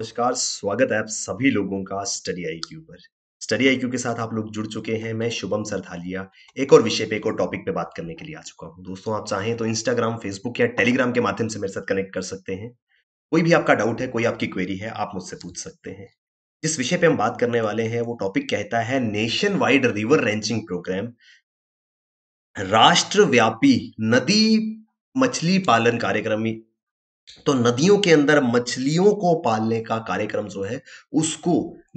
नमस्कार स्वागत है आप सभी लोगों का स्टडी आई क्यू पर स्टडी आई क्यू के साथ आप लोग जुड़ चुके हैं मैं शुभम सरथालिया एक और विषय पे एक और टॉपिक पे बात करने के लिए आ चुका हूँ दोस्तों आप चाहें तो इंस्टाग्राम फेसबुक या टेलीग्राम के माध्यम से मेरे साथ कनेक्ट कर सकते हैं कोई भी आपका डाउट है कोई आपकी क्वेरी है आप मुझसे पूछ सकते हैं जिस विषय पे हम बात करने वाले हैं वो टॉपिक कहता है nation wide river ranching programme राष्ट्रव्यापी नदी मछली पालन कार्यक्रम तो नदियों के अंदर मछलियों को पालने का कार्यक्रम जो है उसको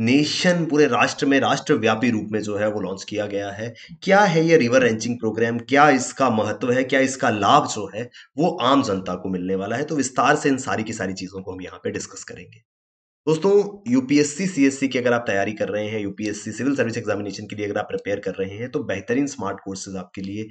नेशन पूरे राष्ट्र में राष्ट्रव्यापी रूप में जो है वो लॉन्च किया गया है क्या है ये रिवर रेंचिंग प्रोग्राम क्या इसका महत्व है क्या इसका लाभ जो है वो आम जनता को मिलने वाला है तो विस्तार से इन सारी की सारी चीजों को हम यहाँ पे डिस्कस करेंगे दोस्तों यूपीएससी सीएससी की अगर आप तैयारी कर रहे हैं यूपीएससी सिविल सर्विस एग्जामिनेशन के लिए अगर आप प्रिपेयर कर रहे हैं तो बेहतरीन स्मार्ट कोर्सेज आपके लिए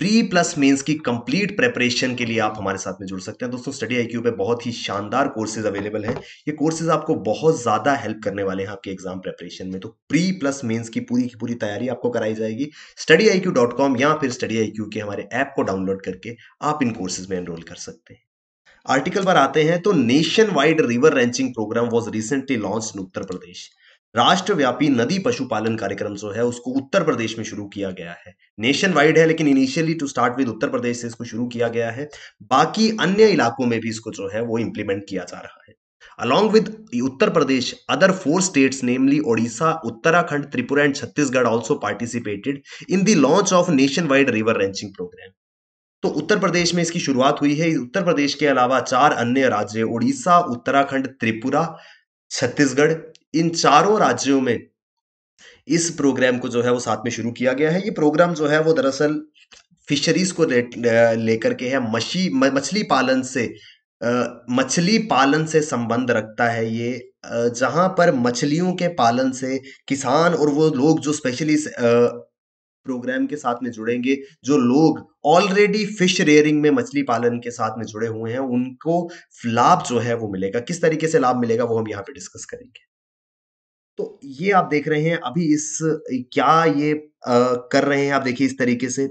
प्री प्लस मेंस की कंप्लीट प्रेपरेशन के लिए आप हमारे साथ में जुड़ सकते हैं दोस्तों स्टडी आईक्यू पे बहुत ही शानदार कोर्सेज अवेलेबल हैं ये कोर्सेज आपको बहुत ज़्यादा हेल्प करने वाले हैं आपके एग्जाम प्रेपरेशन में तो प्री प्लस मेंस की पूरी की पूरी तैयारी आपको कराई जाएगी स्टडी आई डॉट कॉम या फिर स्टडी आई क्यू के हमारे ऐप को डाउनलोड करके आप इन कोर्सेज में एनरोल कर सकते हैं आर्टिकल पर आते हैं तो nation wide river ranching programme was recently launch in Uttar Pradesh राष्ट्रव्यापी नदी पशुपालन कार्यक्रम जो है उसको उत्तर प्रदेश में शुरू किया गया है नेशन वाइड है लेकिन initially to start with Uttar Pradesh से इसको शुरू किया गया है बाकी अन्य इलाकों में भी इसको जो है वो इंप्लीमेंट किया जा रहा है with Uttar Pradesh other four four namely Odisha Uttarakhand Tripura and Chhattisgarh also participated in in launch of nation wide river ranching programme तो उत्तर प्रदेश में इसकी शुरुआत हुई है उत्तर प्रदेश के अलावा चार अन्य राज्य ओडिशा उत्तराखंड त्रिपुरा छत्तीसगढ़ इन चारों राज्यों में इस प्रोग्राम को जो है वो साथ में शुरू किया गया है ये प्रोग्राम जो है वो दरअसल फिशरीज को लेकर के है मछली मछली पालन से मछली पालन से संबंध रखता है ये जहां पर मछलियों के पालन से किसान और वो लोग जो स्पेशली प्रोग्राम के साथ में जुड़ेंगे जो लोग ऑलरेडी फिश रेयरिंग में मछली पालन के साथ में जुड़े हुए हैं उनको लाभ जो है वो मिलेगा किस तरीके से लाभ मिलेगा वो हम यहाँ पे डिस्कस करेंगे तो ये आप देख रहे हैं अभी इस क्या ये आ, कर रहे हैं आप देखिए इस तरीके से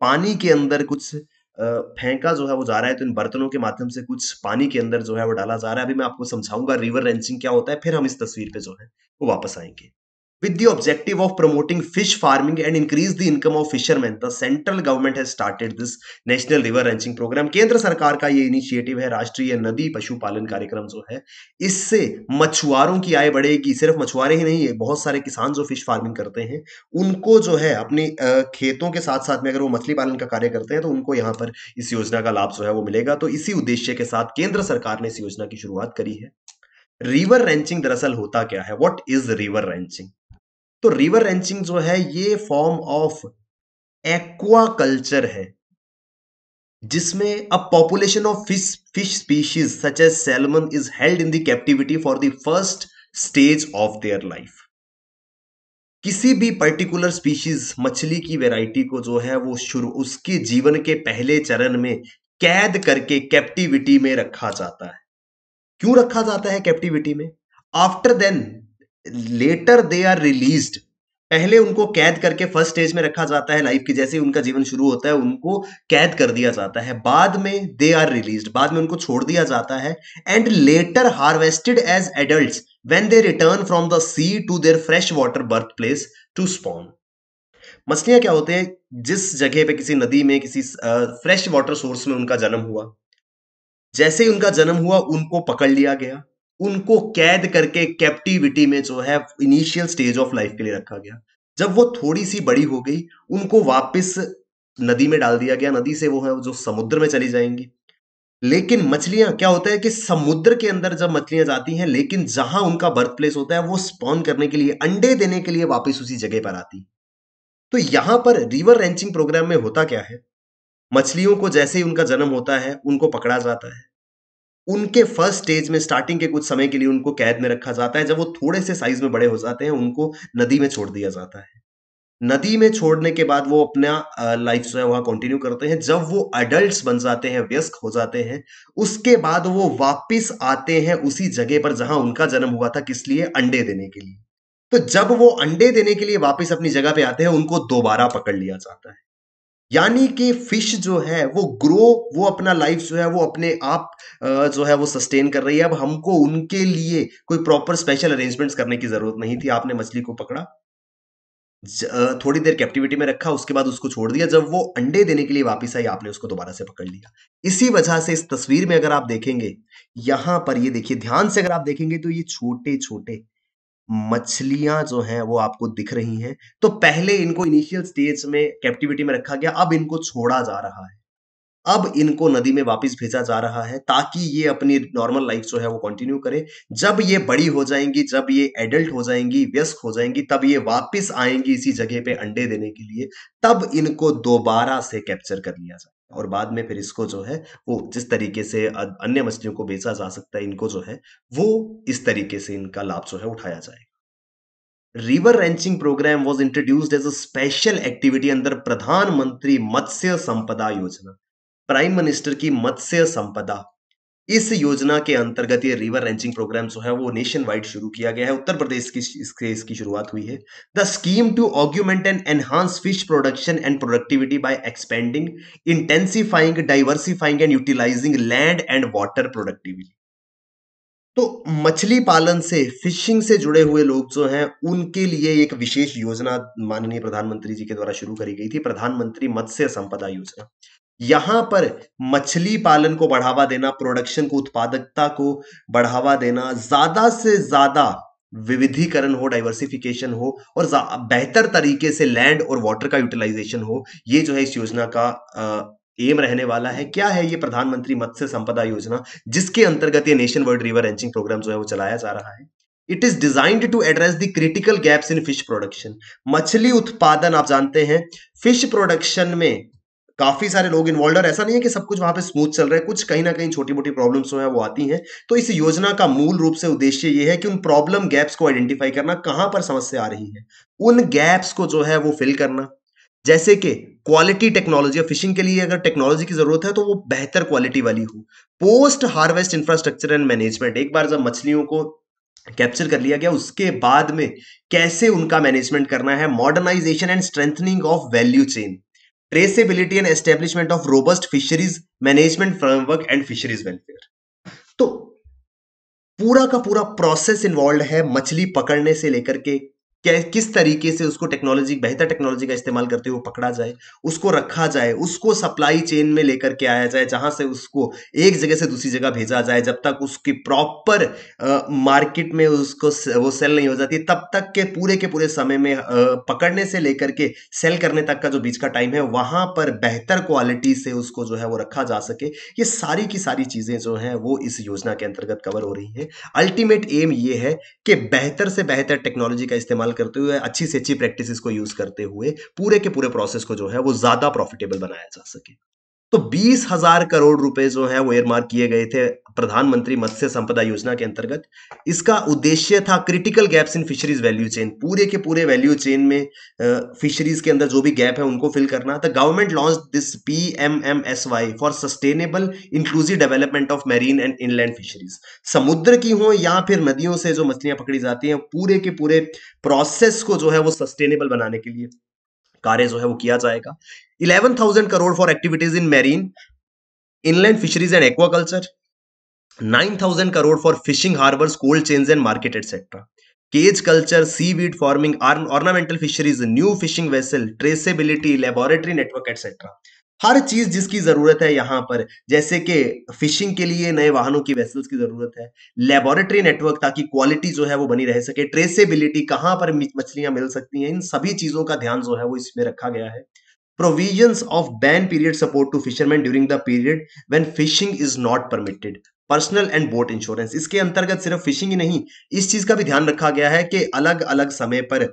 पानी के अंदर कुछ फेंका जो है वो जा रहा है तो इन बर्तनों के माध्यम से कुछ पानी के अंदर जो है वो डाला जा रहा है अभी मैं आपको समझाऊंगा रिवर रेंचिंग क्या होता है फिर हम इस तस्वीर पे जो है वो वापस आएंगे With the objective of promoting fish farming and increase the income of fishermen, the central government has started this national river ranching program. केंद्र सरकार का ये इनिशिएटिव है राष्ट्रीय नदी पशुपालन कार्यक्रम जो है इससे मछुआरों की आय बढ़ेगी सिर्फ मछुआरे ही नहीं है बहुत सारे किसान जो फिश फार्मिंग करते हैं उनको जो है अपने खेतों के साथ साथ में अगर वो मछली पालन का कार्य करते हैं तो उनको यहाँ पर इस योजना का लाभ जो है वो मिलेगा तो इसी उद्देश्य के साथ केंद्र सरकार ने इस योजना की शुरुआत करी है रिवर रेंचिंग दरअसल होता क्या है वॉट इज रिवर रेंचिंग तो रिवर रेंचिंग जो है ये फॉर्म ऑफ एक्वा कल्चर है जिसमें a population of fish fish species such as salmon is held in captivity for the first stage of their life किसी भी पर्टिकुलर स्पीशीज मछली की वैरायटी को जो है वो शुरू उसके जीवन के पहले चरण में कैद करके कैप्टिविटी में रखा जाता है क्यों रखा जाता है कैप्टिविटी में after then later they are release पहले उनको कैद करके फर्स्ट स्टेज में रखा जाता है लाइफ की जैसे ही उनका जीवन शुरू होता है उनको कैद कर दिया जाता है बाद में दे आर रिलीज बाद में उनको छोड़ दिया जाता है and later harvested as adult when they return from the sea to their fresh water birth place to spawn मछलियां क्या होते हैं जिस जगह पे किसी नदी में किसी फ्रेश वाटर सोर्स में उनका जन्म हुआ जैसे ही उनका जन्म हुआ उनको पकड़ लिया गया उनको कैद करके कैप्टिविटी में जो है इनिशियल स्टेज ऑफ लाइफ के लिए रखा गया जब वो थोड़ी सी बड़ी हो गई उनको वापस नदी में डाल दिया गया नदी से वो है जो समुद्र में चली जाएंगी लेकिन मछलियां क्या होता है कि समुद्र के अंदर जब मछलियां जाती हैं लेकिन जहां उनका बर्थ प्लेस होता है वो स्पॉन करने के लिए अंडे देने के लिए वापस उसी जगह पर आती तो यहां पर रिवर रेंचिंग प्रोग्राम में होता क्या है मछलियों को जैसे ही उनका जन्म होता है उनको पकड़ा जाता है उनके फर्स्ट स्टेज में स्टार्टिंग के कुछ समय के लिए उनको कैद में रखा जाता है जब वो थोड़े से साइज में बड़े हो जाते हैं उनको नदी में छोड़ दिया जाता है नदी में छोड़ने के बाद वो अपना लाइफ जो है वहां कंटिन्यू करते हैं जब वो अडल्ट बन जाते हैं व्यस्क हो जाते हैं उसके बाद वो वापस आते हैं उसी जगह पर जहां उनका जन्म हुआ था किस लिए अंडे देने के लिए तो जब वो अंडे देने के लिए वापस अपनी जगह पे आते हैं उनको दोबारा पकड़ लिया जाता है यानी कि फिश जो है वो ग्रो वो अपना लाइफ जो है वो अपने आप जो है वो सस्टेन कर रही है अब हमको उनके लिए कोई प्रॉपर स्पेशल अरेंजमेंट्स करने की जरूरत नहीं थी आपने मछली को पकड़ा थोड़ी देर कैप्टिविटी में रखा उसके बाद उसको छोड़ दिया जब वो अंडे देने के लिए वापस आई आपने उसको दोबारा से पकड़ लिया इसी वजह से इस तस्वीर में अगर आप देखेंगे यहां पर ये देखिए ध्यान से अगर आप देखेंगे तो ये छोटे छोटे मछलियां जो हैं वो आपको दिख रही हैं तो पहले इनको इनिशियल स्टेज में कैप्टिविटी में रखा गया अब इनको छोड़ा जा रहा है अब इनको नदी में वापस भेजा जा रहा है ताकि ये अपनी नॉर्मल लाइफ जो है वो कंटिन्यू करे जब ये बड़ी हो जाएंगी जब ये एडल्ट हो जाएंगी व्यस्क हो जाएंगी तब ये वापस आएंगी इसी जगह पे अंडे देने के लिए तब इनको दोबारा से कैप्चर कर लिया जाए और बाद में फिर इसको जो है वो जिस तरीके से अन्य मछलियों को बेचा जा सकता है इनको जो है वो इस तरीके से इनका लाभ जो है उठाया जाएगा river ranching programme was introduced as a special activity अंदर प्रधानमंत्री मत्स्य संपदा योजना प्राइम मिनिस्टर की मत्स्य संपदा इस योजना के अंतर्गत ये रिवर रेंचिंग प्रोग्राम जो है वो नेशन वाइड शुरू किया गया है उत्तर प्रदेश की इसके इसकी शुरुआत हुई है the scheme to augment and enhance fish production and productivity by expanding intensifying diversifying and utilising land and water productivity तो मछली पालन से फिशिंग से जुड़े हुए लोग जो हैं उनके लिए एक विशेष योजना माननीय प्रधानमंत्री जी के द्वारा शुरू करी गई थी प्रधानमंत्री मत्स्य संपदा योजना यहां पर मछली पालन को बढ़ावा देना प्रोडक्शन को उत्पादकता को बढ़ावा देना ज्यादा से ज्यादा विविधीकरण हो डाइवर्सिफिकेशन हो और बेहतर तरीके से लैंड और वाटर का यूटिलाइजेशन हो ये जो है इस योजना का आ, एम रहने वाला है क्या है ये प्रधानमंत्री मत्स्य संपदा योजना जिसके अंतर्गत ये nationwide river ranching programme जो है वो चलाया जा रहा है it is designed to address the critical gaps in fish production मछली उत्पादन आप जानते हैं फिश प्रोडक्शन में काफी सारे लोग इन्वॉल्व ऐसा नहीं है कि सब कुछ वहां पे स्मूथ चल रहा है कुछ कहीं ना कहीं छोटी मोटी प्रॉब्लम्स जो है वो आती हैं तो इस योजना का मूल रूप से उद्देश्य ये है कि उन प्रॉब्लम गैप्स को आइडेंटिफाई करना कहां पर समस्या आ रही है उन गैप्स को जो है वो फिल करना जैसे कि क्वालिटी टेक्नोलॉजी फिशिंग के लिए अगर टेक्नोलॉजी की जरूरत है तो वो बेहतर क्वालिटी वाली हो post harvest infrastructure and management एक बार जब मछलियों को कैप्चर कर लिया गया उसके बाद में कैसे उनका मैनेजमेंट करना है modernisation and strengthening of value chain traceability and establishment of robust fisheries management framework and fisheries welfare तो पूरा का पूरा प्रोसेस इन्वॉल्व है मछली पकड़ने से लेकर के क्या किस तरीके से उसको टेक्नोलॉजी बेहतर टेक्नोलॉजी का इस्तेमाल करते हुए पकड़ा जाए उसको रखा जाए उसको सप्लाई चेन में लेकर के आया जाए जहां से उसको एक जगह से दूसरी जगह भेजा जाए जब तक उसकी प्रॉपर मार्केट में उसको वो सेल नहीं हो जाती तब तक के पूरे के पूरे समय में आ, पकड़ने से लेकर के सेल करने तक का जो बीच का टाइम है वहां पर बेहतर क्वालिटी से उसको जो है वो रखा जा सके ये सारी की सारी चीजें जो है वो इस योजना के अंतर्गत कवर हो रही है अल्टीमेट एम ये है कि बेहतर से बेहतर टेक्नोलॉजी का इस्तेमाल करते हुए अच्छी से अच्छी प्रैक्टिस को यूज करते हुए पूरे के पूरे प्रोसेस को जो है वो ज्यादा प्रॉफिटेबल बनाया जा सके तो बीस हजार करोड़ रुपए जो है वो एयरमार्क किए गए थे प्रधानमंत्री मत्स्य संपदा योजना के अंतर्गत इसका उद्देश्य था critical gaps in fisheries value chain पूरे के पूरे वैल्यू चेन में फिशरीज के अंदर जो भी गैप है उनको फिल करना the government launch this P M M S Y for sustainable inclusive development of marine and inland fisheries समुद्र की हो या फिर नदियों से जो मछलियां पकड़ी जाती हैं पूरे के पूरे प्रोसेस को जो है वो सस्टेनेबल बनाने के लिए कार्य जो है वो किया जाएगा eleven thousand crore for activities in marine inland fisheries and aquaculture nine thousand crore for fishing harbours cold chains and market et cetera cage culture seaweed farming ornamental fisheries new fishing vessel traceability laboratory network et cetera हर चीज जिसकी जरूरत है यहां पर जैसे कि fishing के लिए नए वाहनों की वेसल्स की जरूरत है लेबोरेटरी नेटवर्क ताकि क्वालिटी जो है वो बनी रह सके ट्रेसेबिलिटी कहां पर मछलियां मिल सकती हैं इन सभी चीजों का ध्यान जो है वो इसमें रखा गया है provisions of ban period support to fishermen during the period when fishing is not permitted personal and boat insurance इसके अंतर्गत सिर्फ फिशिंग ही नहीं इस चीज का भी ध्यान रखा गया है कि अलग अलग समय पर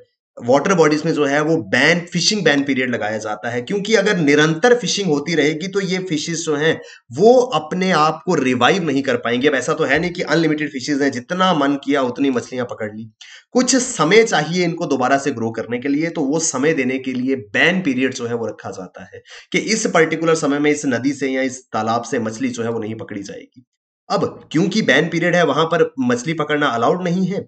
वाटर बॉडीज में जो है वो बैन फिशिंग बैन पीरियड लगाया जाता है क्योंकि अगर निरंतर फिशिंग होती रहेगी तो ये फिशेज जो हैं वो अपने आप को रिवाइव नहीं कर पाएंगे अब ऐसा तो है नहीं कि अनलिमिटेड फिशेज हैं जितना मन किया उतनी मछलियां पकड़ ली कुछ समय चाहिए इनको दोबारा से ग्रो करने के लिए तो वो समय देने के लिए बैन पीरियड जो है वो रखा जाता है कि इस पर्टिकुलर समय में इस नदी से या इस तालाब से मछली जो है वो नहीं पकड़ी जाएगी अब क्योंकि बैन पीरियड है वहां पर मछली पकड़ना अलाउड नहीं है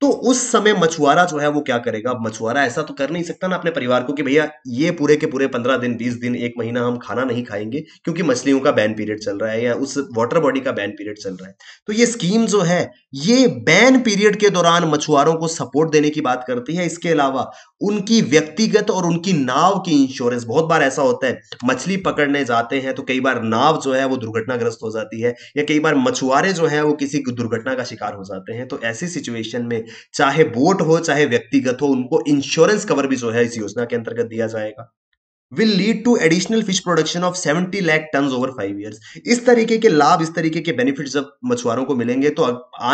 तो उस समय मछुआरा जो है वो क्या करेगा मछुआरा ऐसा तो कर नहीं सकता ना अपने परिवार को कि भैया ये पूरे के पूरे पंद्रह दिन बीस दिन एक महीना हम खाना नहीं खाएंगे क्योंकि मछलियों का बैन पीरियड चल रहा है या उस वाटर बॉडी का बैन पीरियड चल रहा है तो ये स्कीम जो है ये बैन पीरियड के दौरान मछुआरों को सपोर्ट देने की बात करती है इसके अलावा उनकी व्यक्तिगत और उनकी नाव की इंश्योरेंस बहुत बार ऐसा होता है मछली पकड़ने जाते हैं तो कई बार नाव जो है वो दुर्घटनाग्रस्त हो जाती है या कई बार मछुआरे जो है वो किसी दुर्घटना का शिकार हो जाते हैं तो ऐसी सिचुएशन में चाहे बोट हो चाहे व्यक्तिगत हो उनको इंश्योरेंस कवर भी जो है इस योजना के अंतर्गत दिया जाएगा will lead to additional fish production of seventy lakh tonne over five year इस तरीके के लाभ इस तरीके के बेनिफिट जब मछुआरों को मिलेंगे तो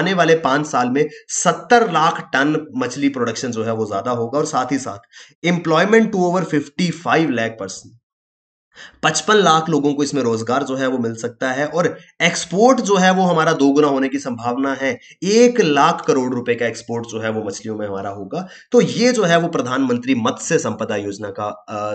आने वाले पांच साल में सत्तर लाख टन मछली प्रोडक्शन जो है वो ज्यादा होगा और साथ ही साथ employment to over fifty five lakh percent पचपन लाख लोगों को इसमें रोजगार जो है वो मिल सकता है और एक्सपोर्ट जो है वो हमारा दोगुना होने की संभावना है एक लाख करोड़ रुपए का एक्सपोर्ट जो है वो मछलियों में हमारा होगा तो ये जो है वो प्रधानमंत्री मत्स्य संपदा योजना का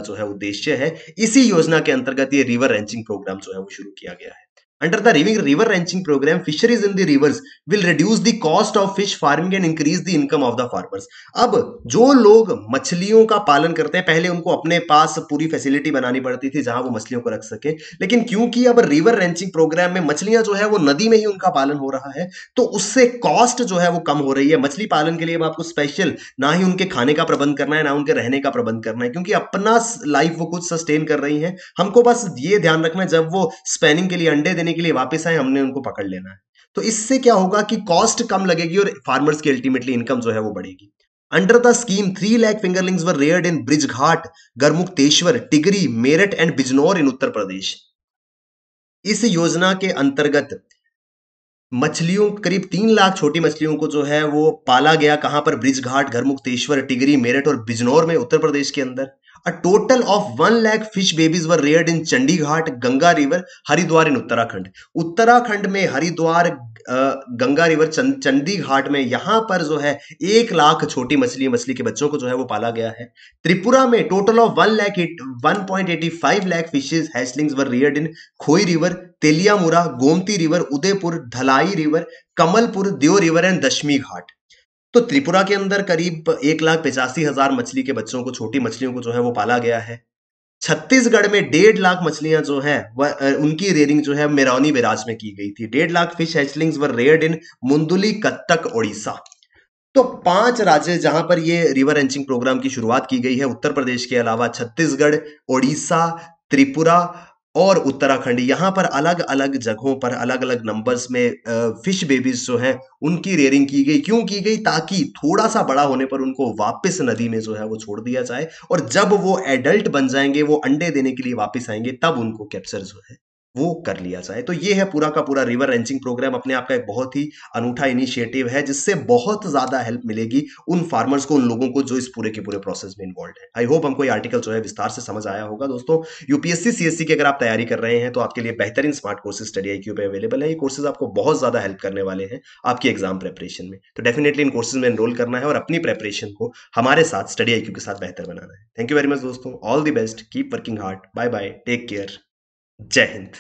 जो है उद्देश्य है इसी योजना के अंतर्गत ये रिवर रेंचिंग प्रोग्राम जो है वो शुरू किया गया है Under the river ranching program, fisheries in the rivers will reduce the cost of fish farming and increase the income of the farmers. अब जो लोग मछलियों का पालन करते हैं पहले उनको अपने पास पूरी फैसिलिटी बनानी पड़ती थी जहां वो मछलियों को रख सके लेकिन क्योंकि अब रिवर रेंचिंग प्रोग्राम में मछलियां जो है वो नदी में ही उनका पालन हो रहा है तो उससे कॉस्ट जो है वो कम हो रही है मछली पालन के लिए अब आपको स्पेशल ना ही उनके खाने का प्रबंध करना है ना उनके रहने का प्रबंध करना है क्योंकि अपना लाइफ वो खुद सस्टेन कर रही है हमको बस ये ध्यान रखना है जब वो स्पेनिंग के लिए अंडे देने देने के लिए वापस आए हमने उनको पकड़ लेना है तो इससे क्या होगा कि कॉस्ट कम लगेगी और फार्मर्स की अल्टीमेटली इनकम जो है वो बढ़ेगी under the scheme three lakh fingerlings were reared in Brijghat Garhmukteshwar Tigri Meerut and Bijnor in Uttar Pradesh इस योजना के अंतर्गत मछलियों करीब तीन लाख छोटी मछलियों को जो है वो पाला गया कहां पर ब्रिज घाट मुक्तेश्वर टिगरी मेरठ और बिजनौर में उत्तर प्रदेश के अंदर a total of one lakh fish babies were reared in Chandighat Ganga river Haridwar in Uttarakhand Uttarakhand में हरिद्वार गंगा रिवर चंडी घाट में यहां पर जो है एक लाख छोटी मछली मछली के बच्चों को जो है वो पाला गया है त्रिपुरा में total of one lakh one point eighty five lakh fishes hatchlings were reared in Khowai river Teliamura Gomati river Udaipur Dhalai river Kamalpur Deo river and दशमी घाट तो त्रिपुरा के अंदर करीब एक लाख पचासी हजार मछली के बच्चों को छोटी मछलियों को जो है वो पाला गया है छत्तीसगढ़ में डेढ़ लाख मछलियां जो है उनकी रेयरिंग जो है मेरौनी बिराज में की गई थी डेढ़ lakh fish hatchlings were reared in Munduli Cuttack Odisha तो पांच राज्य जहां पर ये रिवर एंचिंग प्रोग्राम की शुरुआत की गई है उत्तर प्रदेश के अलावा छत्तीसगढ़ ओडिशा त्रिपुरा और उत्तराखंड यहाँ पर अलग अलग जगहों पर अलग अलग नंबर्स में फिश बेबीज जो हैं उनकी रेयरिंग की गई क्यों की गई ताकि थोड़ा सा बड़ा होने पर उनको वापस नदी में जो है वो छोड़ दिया जाए और जब वो एडल्ट बन जाएंगे वो अंडे देने के लिए वापस आएंगे तब उनको कैप्चर जो है वो कर लिया जाए तो ये है पूरा का पूरा रिवर रेंचिंग प्रोग्राम अपने आप का एक बहुत ही अनूठा इनिशिएटिव है जिससे बहुत ज्यादा हेल्प मिलेगी उन फार्मर्स को उन लोगों को जो इस पूरे के पूरे प्रोसेस में इन्वॉल्व है आई होप हमको ये आर्टिकल जो है विस्तार से समझ आया होगा दोस्तों यूपीएससी सीएससी की अगर आप तैयारी कर रहे हैं तो आपके लिए बेहतरीन smart courses study I Q available है ये कोर्सेज आपको बहुत ज्यादा हेल्प करने वाले हैं आपकी एग्जाम प्रेपरेशन में तो डेफिनेटली इन कोर्सेज में एनरोल करना है और अपनी प्रेपरेशन को हमारे साथ स्टडी आई के साथ बेहतर बनाना है थैंक यू वेरी मच दोस्तों all the best keep working hard bye bye take care Jai Hind